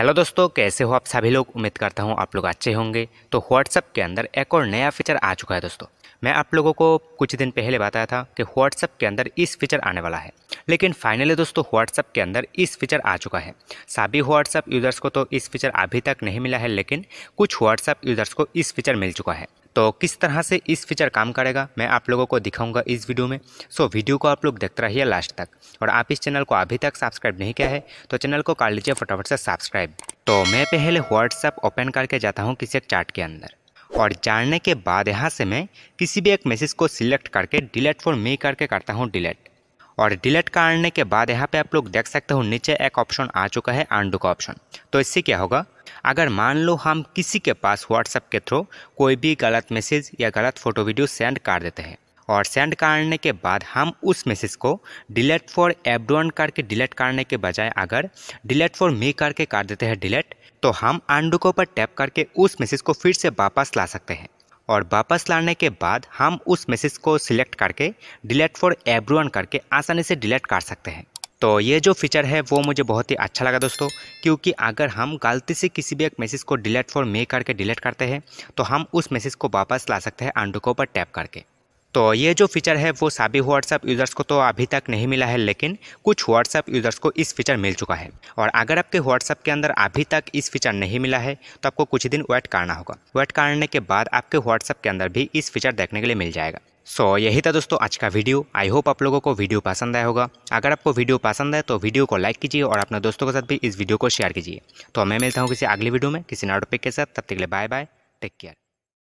hello दोस्तों कैसे हो आप सभी लोग उम्मीद करता हूँ आप लोग अच्छे होंगे तो व्हाट्सअप के अंदर एक और नया फीचर आ चुका है दोस्तों मैं आप लोगों को कुछ दिन पहले बताया था कि व्हाट्सअप के अंदर इस फीचर आने वाला है लेकिन फाइनली दोस्तों व्हाट्सअप के अंदर इस फीचर आ चुका है सभी व्हाट्सअप यूज़र्स को तो इस फीचर अभी तक नहीं मिला है लेकिन कुछ व्हाट्सअप यूज़र्स को इस फीचर मिल चुका है तो किस तरह से इस फीचर काम करेगा मैं आप लोगों को दिखाऊंगा इस वीडियो में सो वीडियो को आप लोग देखते रहिए लास्ट तक और आप इस चैनल को अभी तक सब्सक्राइब नहीं किया है तो चैनल को कर लीजिए फटाफट से सब्सक्राइब तो मैं पहले व्हाट्सअप ओपन करके जाता हूँ किसी एक चार्ट के अंदर और जानने के बाद यहाँ से मैं किसी भी एक मैसेज को सिलेक्ट करके डिलेट फॉर मी करके करता हूँ डिलेट और डिलेट करने के बाद यहाँ पे आप लोग देख सकते हो नीचे एक ऑप्शन आ चुका है आंडू का ऑप्शन तो इससे क्या होगा अगर मान लो हम किसी के पास व्हाट्सएप के थ्रू कोई भी गलत मैसेज या गलत फ़ोटो वीडियो सेंड कर देते हैं और सेंड करने के बाद हम उस मैसेज को डिलीट फॉर एवडोन करके डिलीट करने के बजाय अगर डिलीट फॉर मी करके कर देते हैं डिलीट तो हम आंडू के ऊपर टैप करके उस मैसेज को फिर से वापस ला सकते हैं और वापस लाने के बाद हम उस मैसेज को सिलेक्ट करके डिलीट फॉर एवरीवन करके आसानी से डिलीट कर सकते हैं तो ये जो फीचर है वो मुझे बहुत ही अच्छा लगा दोस्तों क्योंकि अगर हम गलती से किसी भी एक मैसेज को डिलीट फॉर मे करके डिलीट करते हैं तो हम उस मैसेज को वापस ला सकते हैं अंडू के ऊपर टैप करके तो ये जो फीचर है वो सभी व्हाट्सएप यूज़र्स को तो अभी तक नहीं मिला है लेकिन कुछ व्हाट्सएप यूज़र्स को इस फीचर मिल चुका है और अगर आपके व्हाट्सएप के अंदर अभी तक इस फीचर नहीं मिला है तो आपको कुछ दिन वेट करना होगा वेट करने के बाद आपके व्हाट्सएप के अंदर भी इस फीचर देखने के लिए मिल जाएगा सो so, यही था दोस्तों आज का वीडियो आई होप आप लोगों को वीडियो पसंद आया होगा अगर आपको वीडियो पसंद है तो वीडियो को लाइक कीजिए और अपने दोस्तों के साथ भी इस वीडियो को शेयर कीजिए तो मैं मिलता हूँ किसी अगली वीडियो में किसी नए टॉपिक के साथ तब तक के लिए बाय बाय टेक केयर